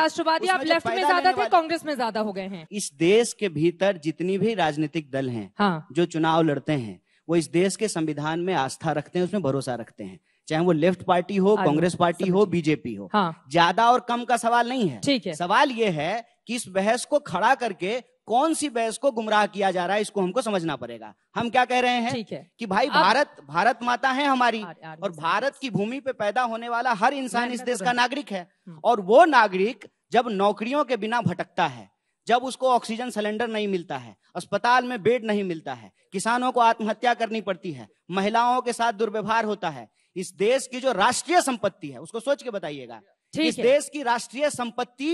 राष्ट्रवादी आप लेफ्ट में ज्यादा थे कांग्रेस में ज्यादा हो गए हैं इस देश के भीतर जितनी भी राजनीतिक दल हैं हाँ। जो चुनाव लड़ते हैं वो इस देश के संविधान में आस्था रखते हैं उसमें भरोसा रखते हैं चाहे वो लेफ्ट पार्टी हो कांग्रेस पार्टी हो बीजेपी हो हाँ। ज्यादा और कम का सवाल नहीं है ठीक है सवाल ये है कि इस बहस को खड़ा करके कौन सी बहस को गुमराह किया जा रहा है इसको हमको समझना पड़ेगा हम क्या कह रहे हैं है। कि भाई भारत भारत माता है हमारी आर, आर, और भारत की भूमि पे पैदा होने वाला हर इंसान इस देश तो का नागरिक है हम्म। और वो नागरिक जब नौकरियों के बिना भटकता है जब उसको ऑक्सीजन सिलेंडर नहीं मिलता है अस्पताल में बेड नहीं मिलता है किसानों को आत्महत्या करनी पड़ती है महिलाओं के साथ दुर्व्यवहार होता है इस देश की जो राष्ट्रीय संपत्ति है उसको सोच के बताइएगा इस देश की राष्ट्रीय संपत्ति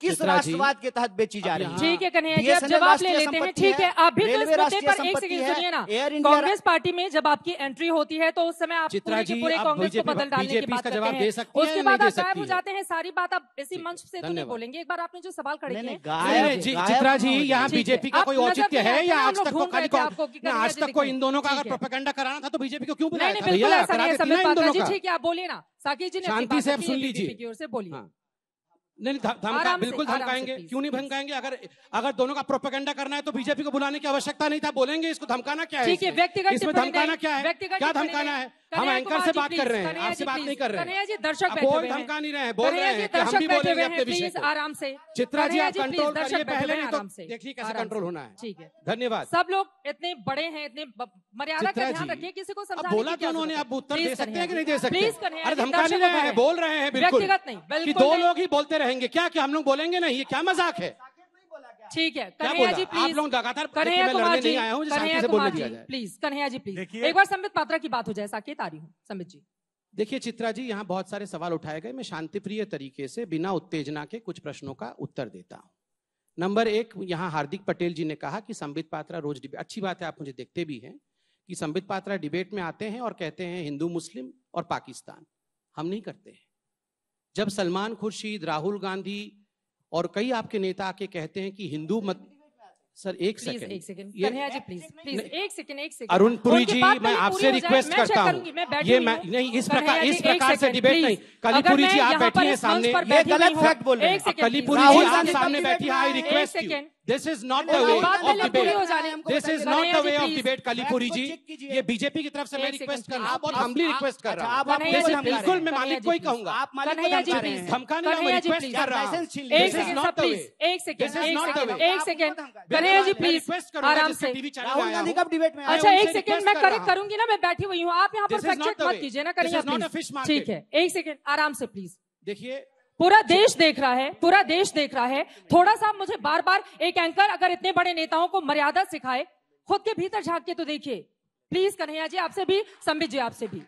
किस राष्ट्रवाद के तहत बेची जा रही है ठीक है कन्हैया जी अब जवाब ले लेते हैं ठीक है आप भी तो इस मुद्दे पर एक सेकंड सुनिए ना कांग्रेस पार्टी में जब आपकी एंट्री होती है तो उस समय आप पूरे की पूरे कांग्रेस को बदल डालने की बात करते हैं उसके बाद आप गायब हो जाते हैं सारी बात आप इसी मंच से तो नहीं बोलेंगे एक बार आपने जो सवाल खड़े किए चित्रा जी यहाँ बीजेपी का कोई औचित्य है या आज तक आपको आज तक को इन दोनों का अगर प्रोपेगेंडा कराना था तो बीजेपी को क्यों बुलाया ठीक है आप बोलिए ना साकी जी ने शांति से सुन लीजिए बोलिए नहीं धमका बिल्कुल धमकाएंगे क्यों नहीं धमकाएंगे अगर अगर दोनों का प्रोपेगेंडा करना है तो बीजेपी को बुलाने की आवश्यकता नहीं था बोलेंगे इसको धमकाना क्या है ठीक है व्यक्तिगत इसमें धमकाना क्या है क्या धमकाना है हम एंकर से बात कर रहे हैं आपसे बात नहीं कर रहे हैं जी दर्शक बोल धमका नहीं रहे बोल रहे हैं हम भी बोलेंगे विषय आराम से चित्रा जी आप कंट्रोल करिए पहले नहीं तो देखिए कैसे कंट्रोल होना है ठीक है धन्यवाद सब लोग इतने बड़े हैं इतने मर्यादा का ध्यान रखिए किसी को समझाने बोला तो उन्होंने आप उत्तर दे सकते हैं कि नहीं दे सकते अरे धमका नहीं रहे हैं बोल रहे हैं बिल्कुल व्यक्तिगत नहीं दो लोग ही बोलते रहेंगे क्या क्या हम लोग बोलेंगे नहीं ये क्या मजाक है ठीक है कन्हैया जी प्लीज लोग लगातार कन्हैया कुमार जी कन्हैया कुमार जी प्लीज कन्हैया जी प्लीज एक बार संबित पात्रा की बात हो जाए साकेत आ रही हूँ संबित जी देखिए चित्रा जी यहाँ बहुत सारे सवाल उठाए गए मैं शांतिप्रिय तरीके से बिना उत्तेजना के कुछ प्रश्नों का उत्तर देता हूँ नंबर एक यहाँ हार्दिक पटेल जी ने कहा कि संबित पात्रा रोज डिबेट अच्छी बात है आप मुझे देखते भी हैं कि संबित पात्रा डिबेट में आते हैं और कहते हैं हिंदू मुस्लिम और पाकिस्तान हम नहीं करते हैं जब सलमान खुर्शीद राहुल गांधी और कई आपके नेता आके कहते हैं कि हिंदू मत सर एक सेकंड एक सेकंड प्लीज प्लीज एक सेकंड एक सेकंड अरुण अच्छा पुरी जी मैं आपसे रिक्वेस्ट करता हूँ ये मैं नहीं इस प्रकार इस प्रकार से डिबेट नहीं कलीपुरी जी हाँ, आप बैठी हैं सामने ये गलत फैक्ट बोल रहे हैं कलीपुरी जी आप सामने बैठी हैं I request you this is not the way of debate this is not the way of debate Kalipuri ji ये बीजेपी की तरफ से मैं रिक्वेस्ट कर रहा हूँ बहुत रिक्वेस्ट कर रहा हूँ बिल्कुल मैं मालिक को ही कहूंगा आप मालिक धमकाने का रिक्वेस्ट कर रहा हूँ this is not the way एक second this is not the way एक सेकंड कन्हैया जी प्लीज आराम से टीवी चैनल गांधी कब डिबेट में अच्छा एक सेकंड मैं करेक्ट करूंगी ना मैं बैठी हुई हूँ आप यहाँ पर फैक्ट चेक मत कीजिए ना कन्हैया ठीक है एक सेकंड आराम से प्लीज देखिए पूरा देश देख रहा है पूरा देश देख रहा है थोड़ा सा मुझे बार बार एक एंकर अगर इतने बड़े नेताओं को मर्यादा सिखाए खुद के भीतर झांक के तो देखिए प्लीज कन्हैया जी आपसे भी संबित जी आपसे भी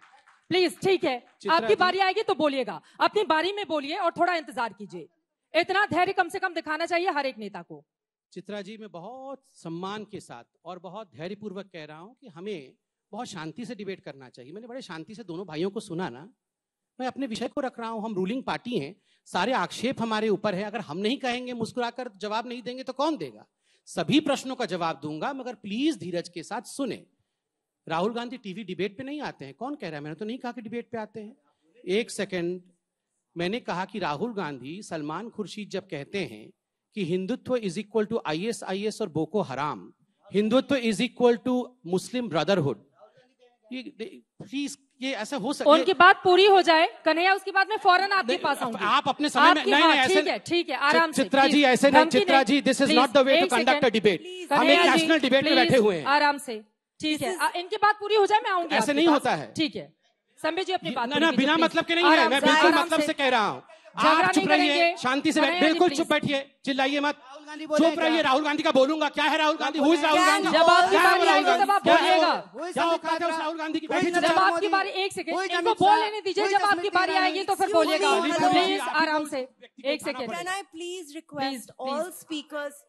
प्लीज ठीक है आपकी बारी आएगी तो बोलिएगा अपनी बारी में बोलिए और थोड़ा इंतजार कीजिए इतना धैर्य कम से कम दिखाना चाहिए हर एक नेता को चित्रा जी मैं बहुत सम्मान के साथ और बहुत धैर्य पूर्वक कह रहा हूँ कि हमें बहुत शांति से डिबेट करना चाहिए मैंने बड़े शांति से दोनों भाइयों को सुना ना मैं अपने विषय को रख रहा हूं हम रूलिंग पार्टी हैं सारे आक्षेप हमारे ऊपर है अगर हम नहीं कहेंगे मुस्कुराकर जवाब नहीं देंगे तो कौन देगा सभी प्रश्नों का जवाब दूंगा मगर प्लीज धीरज के साथ सुने राहुल गांधी टीवी डिबेट पे नहीं आते हैं कौन कह रहा है मैंने तो नहीं कहा कि डिबेट पे आते हैं एक सेकेंड मैंने कहा कि राहुल गांधी सलमान खुर्शीद जब कहते हैं कि Hindutva is equal to I S I S और Boko Haram Hindutva is equal to Muslim Brotherhood ये प्लीज ये ऐसा हो सकता है उनकी बात पूरी हो जाए कन्हैया उसके बाद मैं फौरन आपके पास आऊंगी आप अपने समय में नहीं नहीं हाँ, ऐसे ठीक है आराम से चित्रा जी ऐसे नहीं Chitra ji this is not the way to conduct a debate हम एक नेशनल डिबेट में बैठे हुए हैं आराम से ठीक है इनकी बात पूरी हो जाए मैं आऊंगी ऐसे नहीं होता है ठीक है संबे जी अपनी बात ना बिना मतलब के नहीं है मैं बिल्कुल मतलब से कह रहा हूँ आप चुप रहिए शांति से बिल्कुल चुप बैठिए चिल्लाइए मत गांधी चुप रहिए राहुल गांधी का बोलूंगा क्या है राहुल गांधी हुई राहुल गांधी जब आपकी बारी आएगी तब आप बोलिएगा क्या औकात राहुल गांधी की जब आपकी बारी एक सेकंड इनको बोल लेने दीजिए जब आपकी बारी आएगी तो फिर बोलिएगा प्लीज आराम से एक second can I please request all speakers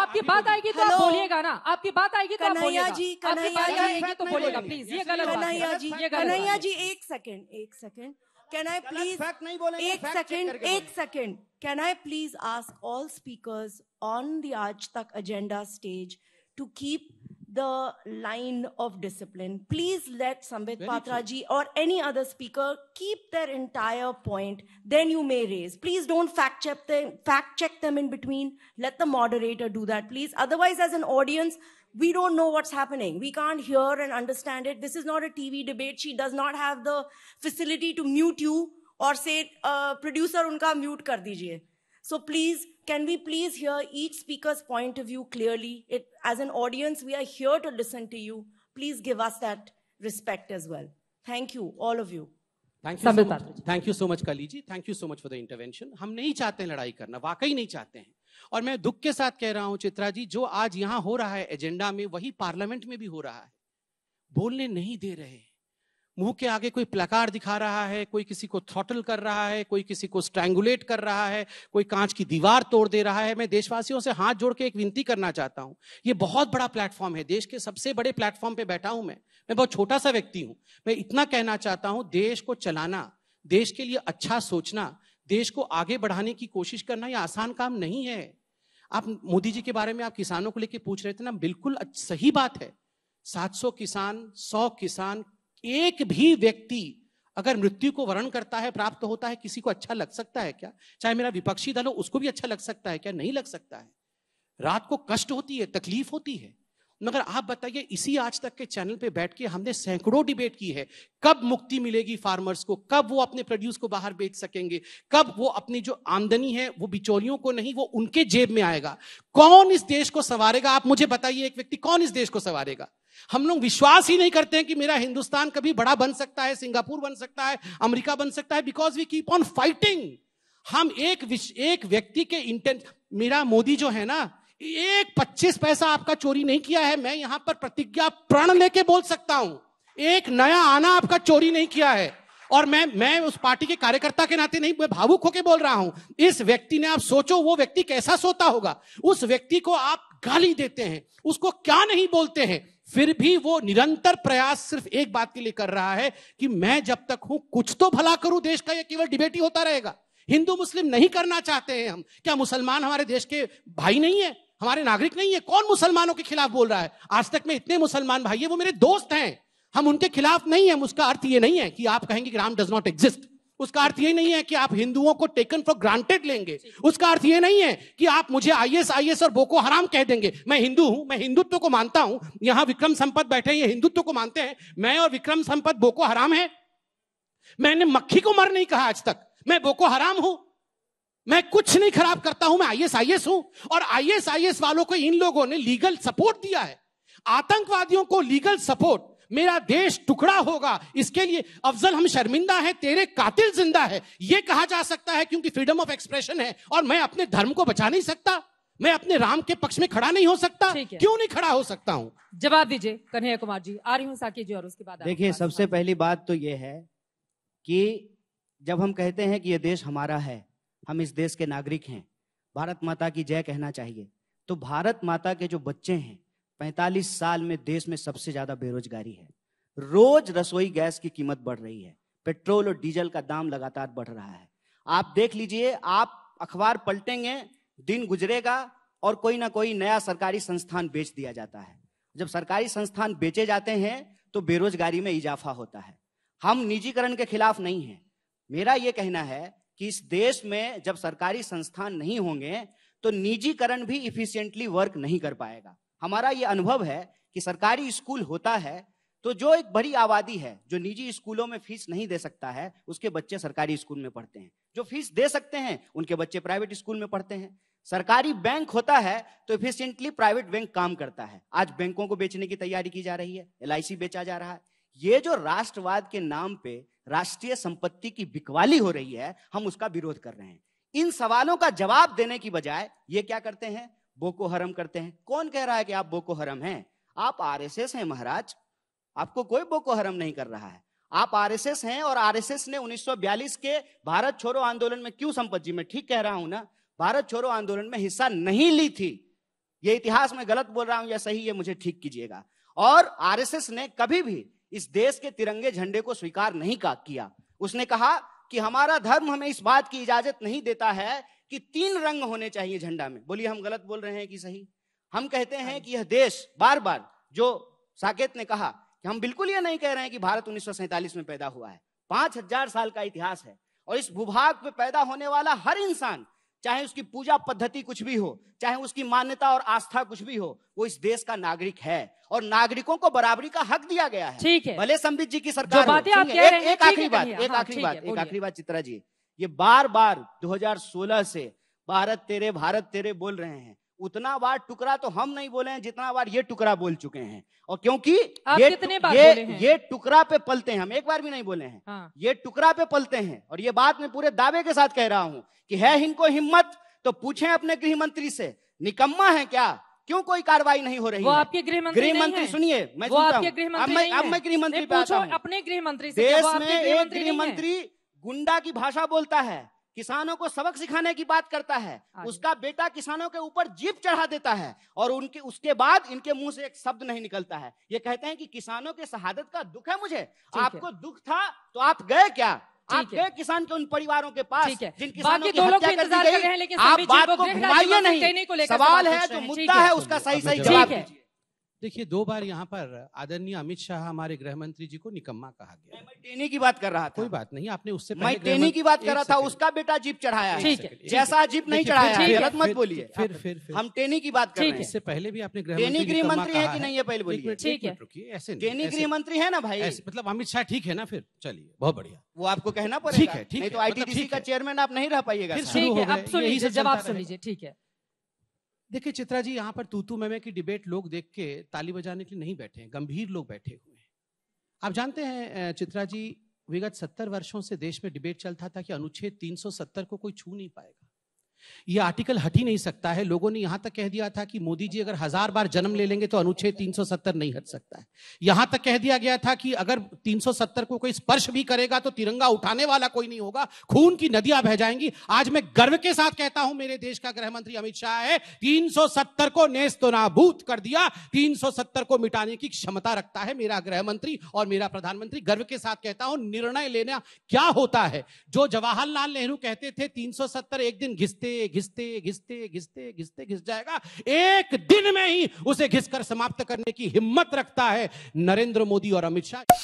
आपकी बात आएगी तो आप बोलिएगा ना आपकी बात आएगी तो कन्हैया जी कन्हैया जी आएगी तो बोलिएगा प्लीज ये गलत कन्हैया जी कन्हैया जी एक सेकेंड एक second Can I please? Fact एक सेकंड एक second can I please ask all speakers on the Aaj agenda stage to keep the line of discipline. Please let Sambit Patraji or any other speaker keep their entire point. Then you may raise. Please don't fact check them. Fact check them in between. Let the moderator do that, please. Otherwise, as an audience, we don't know what's happening. We can't hear and understand it. This is not a TV debate. She does not have the facility to mute you or say, uh, producer, unka mute kar dijiye. So please, can we please hear each speaker's point of view clearly? It, as an audience, we are here to listen to you. Please give us that respect as well. Thank you, all of you. Thank you so much, so much Kali ji thank you so much for the intervention हम नहीं चाहते लड़ाई करना वाकई नहीं चाहते हैं और मैं दुख के साथ कह रहा हूं चित्रा जी जो आज यहाँ हो रहा है एजेंडा में वही पार्लियामेंट में भी हो रहा है बोलने नहीं दे रहे हैं मुंह के आगे कोई प्लाकार दिखा रहा है कोई किसी को थ्रॉटल कर रहा है कोई किसी को स्ट्रैंगुलेट कर रहा है कोई कांच की दीवार तोड़ दे रहा है मैं देशवासियों से हाथ जोड़ के एक विनती करना चाहता हूं ये बहुत बड़ा प्लेटफॉर्म है देश के सबसे बड़े प्लेटफॉर्म पे बैठा हूं मैं मैं बहुत छोटा सा व्यक्ति हूं मैं इतना कहना चाहता हूं देश को चलाना देश के लिए अच्छा सोचना देश को आगे बढ़ाने की कोशिश करना यह आसान काम नहीं है आप मोदी जी के बारे में आप किसानों को लेकर पूछ रहे थे ना बिल्कुल सही बात है 700 किसान 100 किसान एक भी व्यक्ति अगर मृत्यु को वर्ण करता है प्राप्त होता है किसी को अच्छा लग सकता है क्या चाहे मेरा विपक्षी दल हो उसको भी अच्छा लग सकता है क्या नहीं लग सकता है रात को कष्ट होती है तकलीफ होती है मगर आप बताइए इसी आज तक के चैनल पे बैठ के हमने सैकड़ों डिबेट की है कब मुक्ति मिलेगी फार्मर्स को कब वो अपने प्रोड्यूस को बाहर बेच सकेंगे कब वो अपनी जो आमदनी है वो बिचौलियों को नहीं वो उनके जेब में आएगा कौन इस देश को संवारेगा आप मुझे बताइए एक व्यक्ति कौन इस देश को संवारेगा हम लोग विश्वास ही नहीं करते हैं कि मेरा हिंदुस्तान कभी बड़ा बन सकता है सिंगापुर बन सकता है अमेरिका बन सकता है because we keep on fighting हम एक एक व्यक्ति के इंटेंट मेरा मोदी जो है ना एक पच्चीस पैसा आपका चोरी नहीं किया है मैं यहां पर प्रतिज्ञा प्रण लेके बोल सकता हूं एक नया आना आपका चोरी नहीं किया है और मैं मैं उस पार्टी के कार्यकर्ता के नाते नहीं मैं भावुक होकर बोल रहा हूं इस व्यक्ति ने आप सोचो वो व्यक्ति कैसा सोता होगा उस व्यक्ति को आप गाली देते हैं उसको क्या नहीं बोलते हैं फिर भी वो निरंतर प्रयास सिर्फ एक बात के लिए कर रहा है कि मैं जब तक हूं कुछ तो भला करूं देश का यह केवल डिबेट ही होता रहेगा हिंदू मुस्लिम नहीं करना चाहते हैं हम क्या मुसलमान हमारे देश के भाई नहीं है हमारे नागरिक नहीं है कौन मुसलमानों के खिलाफ बोल रहा है आज तक में इतने मुसलमान भाई है वो मेरे दोस्त हैं हम उनके खिलाफ नहीं है उसका अर्थ ये नहीं है कि आप कहेंगे कि राम डज नॉट एग्जिस्ट उसका अर्थ ये नहीं है कि आप हिंदुओं को टेकन फॉर ग्रांटेड लेंगे उसका अर्थ ये नहीं है कि आप मुझे आईएस आईएस और बोको हराम कह देंगे मैं हिंदू हूं मैं हिंदुत्व को मानता हूं यहां विक्रम संपत बैठे ये हिंदुत्व को मानते हैं मैं और विक्रम संपत बोको हराम है मैंने मक्खी को मर नहीं कहा आज तक मैं बोको हराम हूं मैं कुछ नहीं खराब करता हूं मैं आईएस आईएस हूं और आईएस आईएस वालों को इन लोगों ने लीगल सपोर्ट दिया है आतंकवादियों को लीगल सपोर्ट मेरा देश टुकड़ा होगा इसके लिए अफजल हम शर्मिंदा हैं तेरे कातिल जिंदा है यह कहा जा सकता है क्योंकि फ्रीडम ऑफ एक्सप्रेशन है और मैं अपने धर्म को बचा नहीं सकता मैं अपने राम के पक्ष में खड़ा नहीं हो सकता क्यों नहीं खड़ा हो सकता हूँ जवाब दीजिए कन्हैया कुमार जी आ रही हूँ साकी जी और उसके बाद देखिए सबसे पहली बात तो ये है कि जब हम कहते हैं कि यह देश हमारा है हम इस देश के नागरिक हैं भारत माता की जय कहना चाहिए तो भारत माता के जो बच्चे हैं पैंतालीस साल में देश में सबसे ज्यादा बेरोजगारी है रोज रसोई गैस की कीमत बढ़ रही है पेट्रोल और डीजल का दाम लगातार बढ़ रहा है आप देख लीजिए आप अखबार पलटेंगे दिन गुजरेगा और कोई ना कोई नया सरकारी संस्थान बेच दिया जाता है जब सरकारी संस्थान बेचे जाते हैं तो बेरोजगारी में इजाफा होता है हम निजीकरण के खिलाफ नहीं है मेरा ये कहना है कि इस देश में जब सरकारी संस्थान नहीं होंगे तो निजीकरण भी इफिशियंटली वर्क नहीं कर पाएगा हमारा ये अनुभव है कि सरकारी स्कूल होता है तो जो एक बड़ी आबादी है जो निजी स्कूलों में फीस नहीं दे सकता है उसके बच्चे सरकारी स्कूल में पढ़ते हैं जो फीस दे सकते हैं उनके बच्चे प्राइवेट स्कूल में पढ़ते हैं सरकारी बैंक होता है तो इफिशियंटली प्राइवेट बैंक काम करता है आज बैंकों को बेचने की तैयारी की जा रही है एल बेचा जा रहा है ये जो राष्ट्रवाद के नाम पे राष्ट्रीय संपत्ति की बिकवाली हो रही है हम उसका विरोध कर रहे हैं इन सवालों का जवाब देने की बजाय ये क्या करते हैं बोको हरम करते हैं कौन कह रहा है कि आप बोको हरम हैं आप आरएसएस हैं महाराज आपको कोई बोको हरम नहीं कर रहा है आप आरएसएस हैं और आरएसएस ने 1942 के भारत छोड़ो आंदोलन में क्यों संपत जी मैं ठीक कह रहा हूं ना भारत छोड़ो आंदोलन में हिस्सा नहीं ली थी ये इतिहास में गलत बोल रहा हूं या सही ये मुझे ठीक कीजिएगा और आरएसएस ने कभी भी इस देश के तिरंगे झंडे को स्वीकार नहीं किया उसने कहा कि हमारा धर्म हमें इस बात की इजाजत नहीं देता है कि तीन रंग होने चाहिए झंडा में बोलिए हम गलत बोल रहे हैं कि सही हम कहते हैं कि यह देश बार बार जो साकेत ने कहा कि हम बिल्कुल यह नहीं कह रहे हैं कि भारत उन्नीस में पैदा हुआ है पांच हजार साल का इतिहास है और इस भूभाग पे पैदा होने वाला हर इंसान चाहे उसकी पूजा पद्धति कुछ भी हो चाहे उसकी मान्यता और आस्था कुछ भी हो वो इस देश का नागरिक है और नागरिकों को बराबरी का हक दिया गया है ठीक है भले संबित जी की सरकार बातें आप एक, एक आखिरी बात एक हाँ, आखिरी बात एक आखिरी बात चित्रा जी ये बार बार 2016 से भारत तेरे भारत तेरे बोल रहे हैं उतना बार टुकड़ा तो हम नहीं बोले हैं जितना बार ये टुकड़ा बोल चुके हैं और क्योंकि ये कितने बार ये, बोले ये टुकड़ा पे पलते हैं हम एक बार भी नहीं बोले हैं हाँ। ये टुकड़ा पे पलते हैं और ये बात मैं पूरे दावे के साथ कह रहा हूँ कि है इनको हिम्मत तो पूछे अपने गृह मंत्री से निकम्मा है क्या क्यों कोई कार्रवाई नहीं हो रही वो आपके गृह मंत्री गृह मंत्री सुनिए मैं वो आपके गृह मंत्री अब मैं गृह मंत्री अपने गृह मंत्री देश में एक गृह मंत्री गुंडा की भाषा बोलता है किसानों को सबक सिखाने की बात करता है हाँ उसका बेटा किसानों के ऊपर जीप चढ़ा देता है और उनके उसके बाद इनके मुंह से एक शब्द नहीं निकलता है ये कहते हैं कि किसानों के शहादत का दुख है मुझे आपको दुख था तो आप गए क्या आप गए किसान के उन परिवारों के पास जिन किसानों की हत्या कर दी गई आप बात को घुमाइए नहीं सवाल है जो मुद्दा है उसका सही सही जवाब देखिए दो बार यहाँ पर आदरणीय अमित शाह हमारे गृह मंत्री जी को निकम्मा कहा गया मैं टेनी की बात कर रहा था कोई बात नहीं आपने उससे मैं टेनी की बात कर रहा था उसका बेटा जीप चढ़ाया ठीक है जैसा जीप नहीं चढ़ाया मत बोलिए फिर फिर हम टेनी की बात कर रहे हैं इससे पहले भी आपने टेनी गृह मंत्री है कि नहीं है पहले बोलिए ठीक है ऐसे टेनी गृह मंत्री है ना भाई मतलब अमित शाह ठीक है ना फिर चलिए बहुत बढ़िया वो आपको कहना पड़ेगा तो मतलब ठीक है ठीक है तो आई का चेयरमैन आप नहीं रह पाइएगा ठीक है जवाब सुन लीजिए ठीक है देखिए चित्रा जी यहाँ पर तूतू मैमे की डिबेट लोग देख के ताली बजाने के लिए नहीं बैठे हैं गंभीर लोग बैठे हुए हैं आप जानते हैं चित्रा जी विगत सत्तर वर्षों से देश में डिबेट चलता था कि अनुच्छेद 370 को कोई छू नहीं पाएगा ये आर्टिकल हट ही नहीं सकता है लोगों ने यहां तक कह दिया था कि मोदी जी अगर हजार बार जन्म ले लेंगे तो अनुच्छेद 370 नहीं हट सकता है यहां तक कह दिया गया था कि अगर 370 को कोई स्पर्श भी करेगा तो तिरंगा उठाने वाला कोई नहीं होगा खून की नदियां बह जाएंगी आज मैं गर्व के साथ कहता हूं मेरे देश का गृह मंत्री अमित शाह है तीन को नेस्तनाभूत कर दिया तीन को मिटाने की क्षमता रखता है मेरा गृह मंत्री और मेरा प्रधानमंत्री गर्व के साथ कहता हूं निर्णय लेना क्या होता है जो जवाहरलाल नेहरू कहते थे तीन एक दिन घिसते घिसते घिसते घिसते घिसते घिस जाएगा एक दिन में ही उसे घिसकर समाप्त करने की हिम्मत रखता है नरेंद्र मोदी और अमित शाह